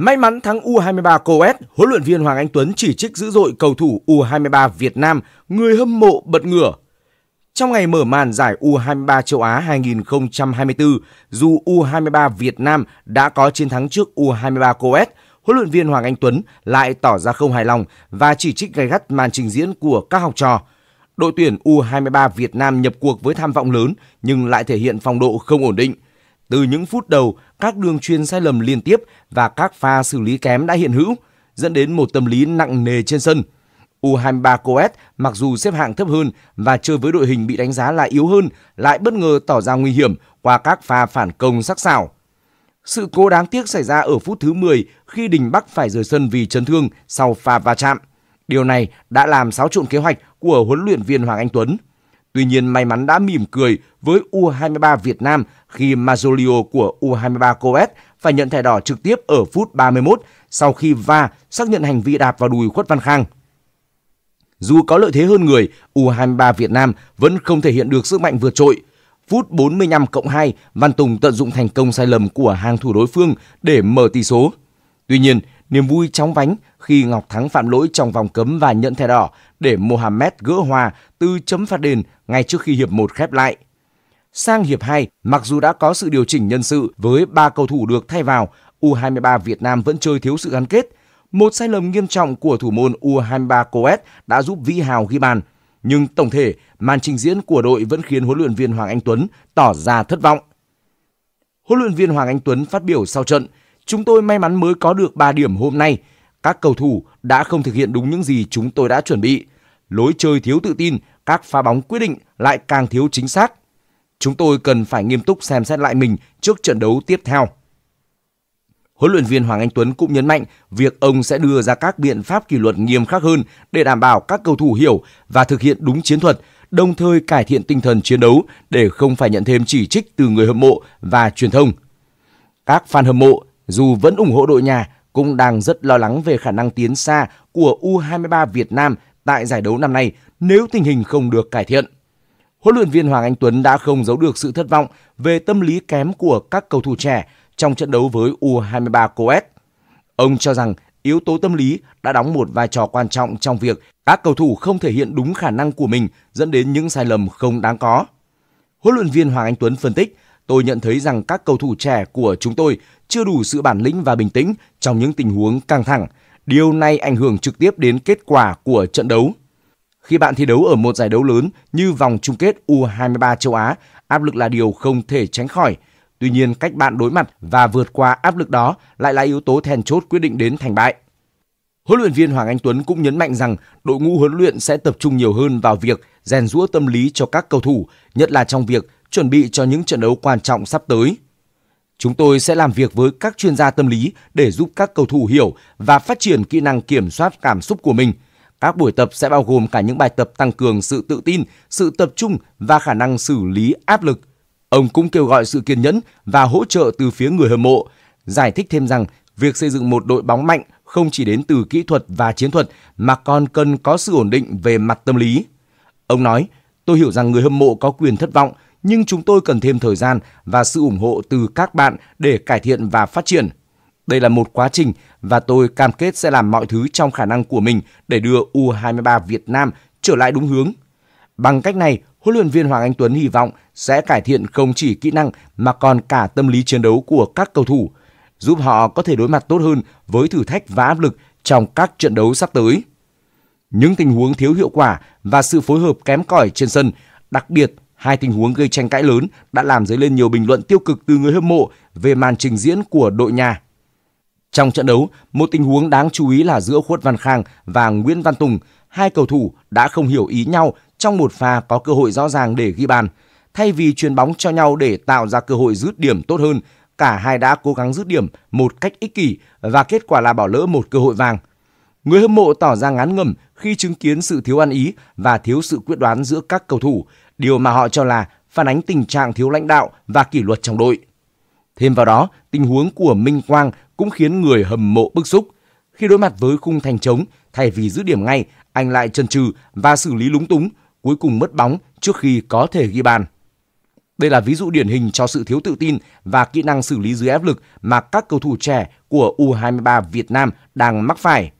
May mắn thắng U23 Coes, huấn luyện viên Hoàng Anh Tuấn chỉ trích dữ dội cầu thủ U23 Việt Nam, người hâm mộ bật ngửa. Trong ngày mở màn giải U23 châu Á 2024, dù U23 Việt Nam đã có chiến thắng trước U23 Coes, huấn luyện viên Hoàng Anh Tuấn lại tỏ ra không hài lòng và chỉ trích gay gắt màn trình diễn của các học trò. Đội tuyển U23 Việt Nam nhập cuộc với tham vọng lớn nhưng lại thể hiện phong độ không ổn định – từ những phút đầu, các đường truyền sai lầm liên tiếp và các pha xử lý kém đã hiện hữu, dẫn đến một tâm lý nặng nề trên sân. U23 Coet mặc dù xếp hạng thấp hơn và chơi với đội hình bị đánh giá là yếu hơn lại bất ngờ tỏ ra nguy hiểm qua các pha phản công sắc sảo. Sự cố đáng tiếc xảy ra ở phút thứ 10 khi Đình Bắc phải rời sân vì chấn thương sau pha va chạm. Điều này đã làm xáo trộn kế hoạch của huấn luyện viên Hoàng Anh Tuấn. Tuy nhiên may mắn đã mỉm cười với U23 Việt Nam khi Mazzolio của U23 Coet phải nhận thẻ đỏ trực tiếp ở phút 31 sau khi va xác nhận hành vi đạp vào đùi Khuất Văn Khang. Dù có lợi thế hơn người, U23 Việt Nam vẫn không thể hiện được sức mạnh vượt trội. Phút 45 cộng 2, Văn Tùng tận dụng thành công sai lầm của hàng thủ đối phương để mở tỷ số. Tuy nhiên, niềm vui chóng vánh khi Ngọc Thắng phạm lỗi trong vòng cấm và nhận thẻ đỏ để Mohamed gỡ hòa từ chấm phạt đền ngay trước khi hiệp 1 khép lại. Sang hiệp 2, mặc dù đã có sự điều chỉnh nhân sự với 3 cầu thủ được thay vào, U23 Việt Nam vẫn chơi thiếu sự gắn kết. Một sai lầm nghiêm trọng của thủ môn U23 Coet đã giúp Vĩ Hào ghi bàn. Nhưng tổng thể, màn trình diễn của đội vẫn khiến huấn luyện viên Hoàng Anh Tuấn tỏ ra thất vọng. Huấn luyện viên Hoàng Anh Tuấn phát biểu sau trận – Chúng tôi may mắn mới có được 3 điểm hôm nay. Các cầu thủ đã không thực hiện đúng những gì chúng tôi đã chuẩn bị. Lối chơi thiếu tự tin, các pha bóng quyết định lại càng thiếu chính xác. Chúng tôi cần phải nghiêm túc xem xét lại mình trước trận đấu tiếp theo. Huấn luyện viên Hoàng Anh Tuấn cũng nhấn mạnh việc ông sẽ đưa ra các biện pháp kỷ luật nghiêm khắc hơn để đảm bảo các cầu thủ hiểu và thực hiện đúng chiến thuật, đồng thời cải thiện tinh thần chiến đấu để không phải nhận thêm chỉ trích từ người hâm mộ và truyền thông. Các fan hâm mộ dù vẫn ủng hộ đội nhà cũng đang rất lo lắng về khả năng tiến xa của U23 Việt Nam tại giải đấu năm nay nếu tình hình không được cải thiện. Huấn luyện viên Hoàng Anh Tuấn đã không giấu được sự thất vọng về tâm lý kém của các cầu thủ trẻ trong trận đấu với U23 Coet. Ông cho rằng yếu tố tâm lý đã đóng một vai trò quan trọng trong việc các cầu thủ không thể hiện đúng khả năng của mình dẫn đến những sai lầm không đáng có. Huấn luyện viên Hoàng Anh Tuấn phân tích, tôi nhận thấy rằng các cầu thủ trẻ của chúng tôi chưa đủ sự bản lĩnh và bình tĩnh trong những tình huống căng thẳng. Điều này ảnh hưởng trực tiếp đến kết quả của trận đấu. Khi bạn thi đấu ở một giải đấu lớn như vòng chung kết U23 châu Á, áp lực là điều không thể tránh khỏi. Tuy nhiên, cách bạn đối mặt và vượt qua áp lực đó lại là yếu tố then chốt quyết định đến thành bại. Huấn luyện viên Hoàng Anh Tuấn cũng nhấn mạnh rằng đội ngũ huấn luyện sẽ tập trung nhiều hơn vào việc rèn rũa tâm lý cho các cầu thủ, nhất là trong việc chuẩn bị cho những trận đấu quan trọng sắp tới. Chúng tôi sẽ làm việc với các chuyên gia tâm lý để giúp các cầu thủ hiểu và phát triển kỹ năng kiểm soát cảm xúc của mình. Các buổi tập sẽ bao gồm cả những bài tập tăng cường sự tự tin, sự tập trung và khả năng xử lý áp lực. Ông cũng kêu gọi sự kiên nhẫn và hỗ trợ từ phía người hâm mộ, giải thích thêm rằng việc xây dựng một đội bóng mạnh không chỉ đến từ kỹ thuật và chiến thuật mà còn cần có sự ổn định về mặt tâm lý. Ông nói, tôi hiểu rằng người hâm mộ có quyền thất vọng nhưng chúng tôi cần thêm thời gian và sự ủng hộ từ các bạn để cải thiện và phát triển. Đây là một quá trình và tôi cam kết sẽ làm mọi thứ trong khả năng của mình để đưa U23 Việt Nam trở lại đúng hướng. Bằng cách này, huấn luyện viên Hoàng Anh Tuấn hy vọng sẽ cải thiện không chỉ kỹ năng mà còn cả tâm lý chiến đấu của các cầu thủ, giúp họ có thể đối mặt tốt hơn với thử thách và áp lực trong các trận đấu sắp tới. Những tình huống thiếu hiệu quả và sự phối hợp kém cỏi trên sân, đặc biệt Hai tình huống gây tranh cãi lớn đã làm dấy lên nhiều bình luận tiêu cực từ người hâm mộ về màn trình diễn của đội nhà. Trong trận đấu, một tình huống đáng chú ý là giữa Khuất Văn Khang và Nguyễn Văn Tùng, hai cầu thủ đã không hiểu ý nhau trong một pha có cơ hội rõ ràng để ghi bàn. Thay vì truyền bóng cho nhau để tạo ra cơ hội dứt điểm tốt hơn, cả hai đã cố gắng dứt điểm một cách ích kỷ và kết quả là bỏ lỡ một cơ hội vàng. Người hâm mộ tỏ ra ngán ngẩm khi chứng kiến sự thiếu ăn ý và thiếu sự quyết đoán giữa các cầu thủ, điều mà họ cho là phản ánh tình trạng thiếu lãnh đạo và kỷ luật trong đội. Thêm vào đó, tình huống của Minh Quang cũng khiến người hâm mộ bức xúc. Khi đối mặt với khung thành trống, thay vì giữ điểm ngay, anh lại chần chừ và xử lý lúng túng, cuối cùng mất bóng trước khi có thể ghi bàn. Đây là ví dụ điển hình cho sự thiếu tự tin và kỹ năng xử lý dưới áp lực mà các cầu thủ trẻ của U23 Việt Nam đang mắc phải.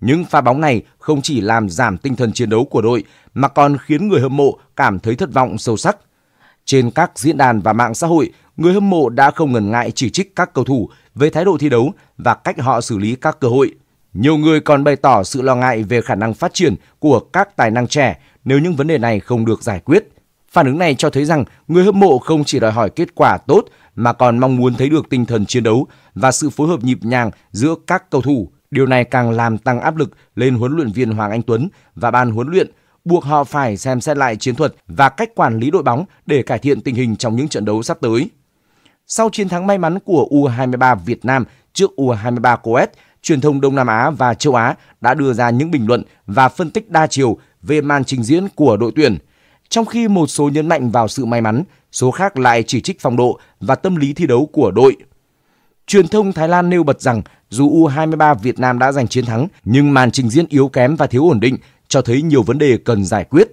Những pha bóng này không chỉ làm giảm tinh thần chiến đấu của đội mà còn khiến người hâm mộ cảm thấy thất vọng sâu sắc. Trên các diễn đàn và mạng xã hội, người hâm mộ đã không ngần ngại chỉ trích các cầu thủ về thái độ thi đấu và cách họ xử lý các cơ hội. Nhiều người còn bày tỏ sự lo ngại về khả năng phát triển của các tài năng trẻ nếu những vấn đề này không được giải quyết. Phản ứng này cho thấy rằng người hâm mộ không chỉ đòi hỏi kết quả tốt mà còn mong muốn thấy được tinh thần chiến đấu và sự phối hợp nhịp nhàng giữa các cầu thủ Điều này càng làm tăng áp lực lên huấn luyện viên Hoàng Anh Tuấn và ban huấn luyện, buộc họ phải xem xét lại chiến thuật và cách quản lý đội bóng để cải thiện tình hình trong những trận đấu sắp tới. Sau chiến thắng may mắn của U23 Việt Nam trước U23 Coes, truyền thông Đông Nam Á và châu Á đã đưa ra những bình luận và phân tích đa chiều về màn trình diễn của đội tuyển. Trong khi một số nhấn mạnh vào sự may mắn, số khác lại chỉ trích phong độ và tâm lý thi đấu của đội. Truyền thông Thái Lan nêu bật rằng dù U23 Việt Nam đã giành chiến thắng nhưng màn trình diễn yếu kém và thiếu ổn định cho thấy nhiều vấn đề cần giải quyết.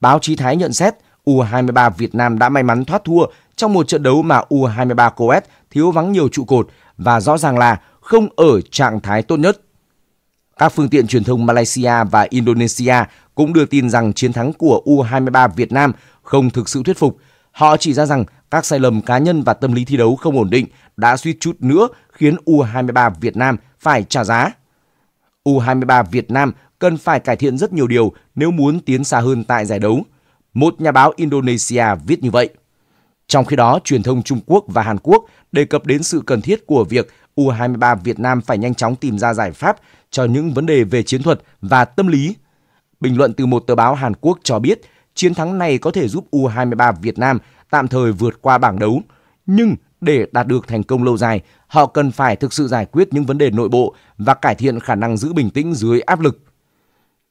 Báo chí Thái nhận xét U23 Việt Nam đã may mắn thoát thua trong một trận đấu mà U23 Coes thiếu vắng nhiều trụ cột và rõ ràng là không ở trạng thái tốt nhất. Các phương tiện truyền thông Malaysia và Indonesia cũng đưa tin rằng chiến thắng của U23 Việt Nam không thực sự thuyết phục Họ chỉ ra rằng các sai lầm cá nhân và tâm lý thi đấu không ổn định đã suýt chút nữa khiến U23 Việt Nam phải trả giá. U23 Việt Nam cần phải cải thiện rất nhiều điều nếu muốn tiến xa hơn tại giải đấu. Một nhà báo Indonesia viết như vậy. Trong khi đó, truyền thông Trung Quốc và Hàn Quốc đề cập đến sự cần thiết của việc U23 Việt Nam phải nhanh chóng tìm ra giải pháp cho những vấn đề về chiến thuật và tâm lý. Bình luận từ một tờ báo Hàn Quốc cho biết Chiến thắng này có thể giúp U23 Việt Nam tạm thời vượt qua bảng đấu. Nhưng để đạt được thành công lâu dài, họ cần phải thực sự giải quyết những vấn đề nội bộ và cải thiện khả năng giữ bình tĩnh dưới áp lực.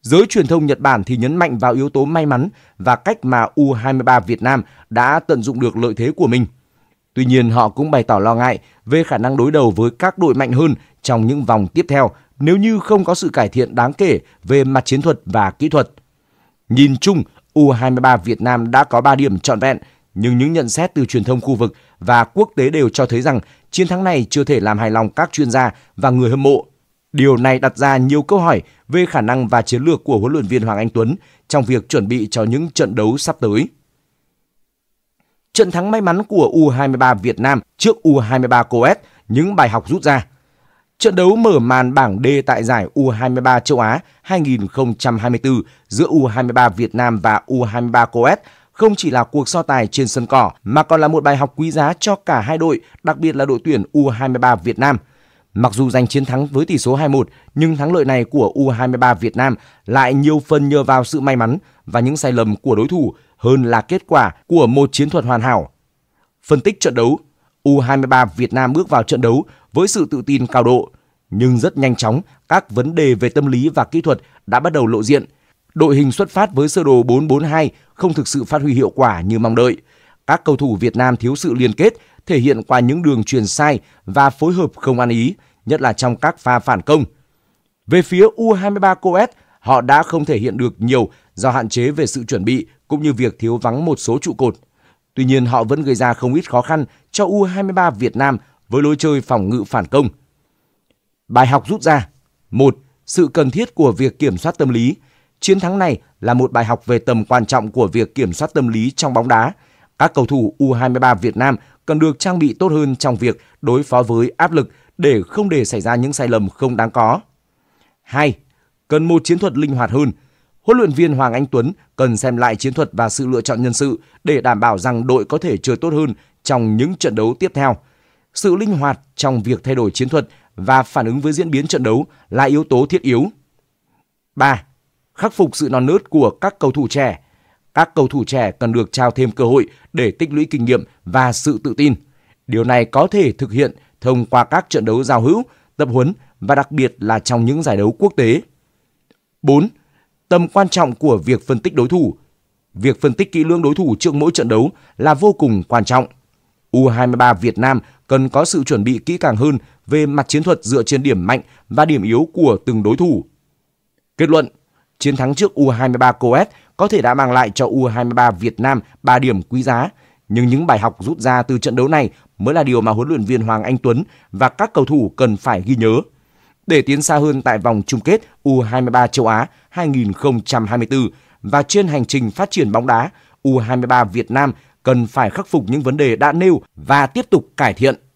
Giới truyền thông Nhật Bản thì nhấn mạnh vào yếu tố may mắn và cách mà U23 Việt Nam đã tận dụng được lợi thế của mình. Tuy nhiên, họ cũng bày tỏ lo ngại về khả năng đối đầu với các đội mạnh hơn trong những vòng tiếp theo nếu như không có sự cải thiện đáng kể về mặt chiến thuật và kỹ thuật. Nhìn chung, U23 Việt Nam đã có 3 điểm trọn vẹn, nhưng những nhận xét từ truyền thông khu vực và quốc tế đều cho thấy rằng chiến thắng này chưa thể làm hài lòng các chuyên gia và người hâm mộ. Điều này đặt ra nhiều câu hỏi về khả năng và chiến lược của huấn luyện viên Hoàng Anh Tuấn trong việc chuẩn bị cho những trận đấu sắp tới. Trận thắng may mắn của U23 Việt Nam trước U23 Coes, những bài học rút ra – Trận đấu mở màn bảng D tại giải U23 châu Á 2024 giữa U23 Việt Nam và U23 Coes không chỉ là cuộc so tài trên sân cỏ mà còn là một bài học quý giá cho cả hai đội, đặc biệt là đội tuyển U23 Việt Nam. Mặc dù giành chiến thắng với tỷ số 2-1, nhưng thắng lợi này của U23 Việt Nam lại nhiều phần nhờ vào sự may mắn và những sai lầm của đối thủ hơn là kết quả của một chiến thuật hoàn hảo. Phân tích trận đấu, U23 Việt Nam bước vào trận đấu với sự tự tin cao độ. Nhưng rất nhanh chóng, các vấn đề về tâm lý và kỹ thuật đã bắt đầu lộ diện. Đội hình xuất phát với sơ đồ 442 không thực sự phát huy hiệu quả như mong đợi. Các cầu thủ Việt Nam thiếu sự liên kết, thể hiện qua những đường truyền sai và phối hợp không ăn ý, nhất là trong các pha phản công. Về phía U23 Coet, họ đã không thể hiện được nhiều do hạn chế về sự chuẩn bị cũng như việc thiếu vắng một số trụ cột. Tuy nhiên họ vẫn gây ra không ít khó khăn cho U23 Việt Nam với lối chơi phòng ngự phản công. Bài học rút ra một Sự cần thiết của việc kiểm soát tâm lý. Chiến thắng này là một bài học về tầm quan trọng của việc kiểm soát tâm lý trong bóng đá. Các cầu thủ U23 Việt Nam cần được trang bị tốt hơn trong việc đối phó với áp lực để không để xảy ra những sai lầm không đáng có. 2. Cần một chiến thuật linh hoạt hơn. Huấn luyện viên Hoàng Anh Tuấn cần xem lại chiến thuật và sự lựa chọn nhân sự để đảm bảo rằng đội có thể chơi tốt hơn trong những trận đấu tiếp theo – sự linh hoạt trong việc thay đổi chiến thuật và phản ứng với diễn biến trận đấu là yếu tố thiết yếu. 3. Khắc phục sự non nớt của các cầu thủ trẻ. Các cầu thủ trẻ cần được trao thêm cơ hội để tích lũy kinh nghiệm và sự tự tin. Điều này có thể thực hiện thông qua các trận đấu giao hữu, tập huấn và đặc biệt là trong những giải đấu quốc tế. 4. Tầm quan trọng của việc phân tích đối thủ. Việc phân tích kỹ lưỡng đối thủ trước mỗi trận đấu là vô cùng quan trọng. U23 Việt Nam cần có sự chuẩn bị kỹ càng hơn về mặt chiến thuật dựa trên điểm mạnh và điểm yếu của từng đối thủ. Kết luận, chiến thắng trước U23 Coes có thể đã mang lại cho U23 Việt Nam 3 điểm quý giá, nhưng những bài học rút ra từ trận đấu này mới là điều mà huấn luyện viên Hoàng Anh Tuấn và các cầu thủ cần phải ghi nhớ để tiến xa hơn tại vòng chung kết U23 châu Á 2024 và trên hành trình phát triển bóng đá, U23 Việt Nam cần phải khắc phục những vấn đề đã nêu và tiếp tục cải thiện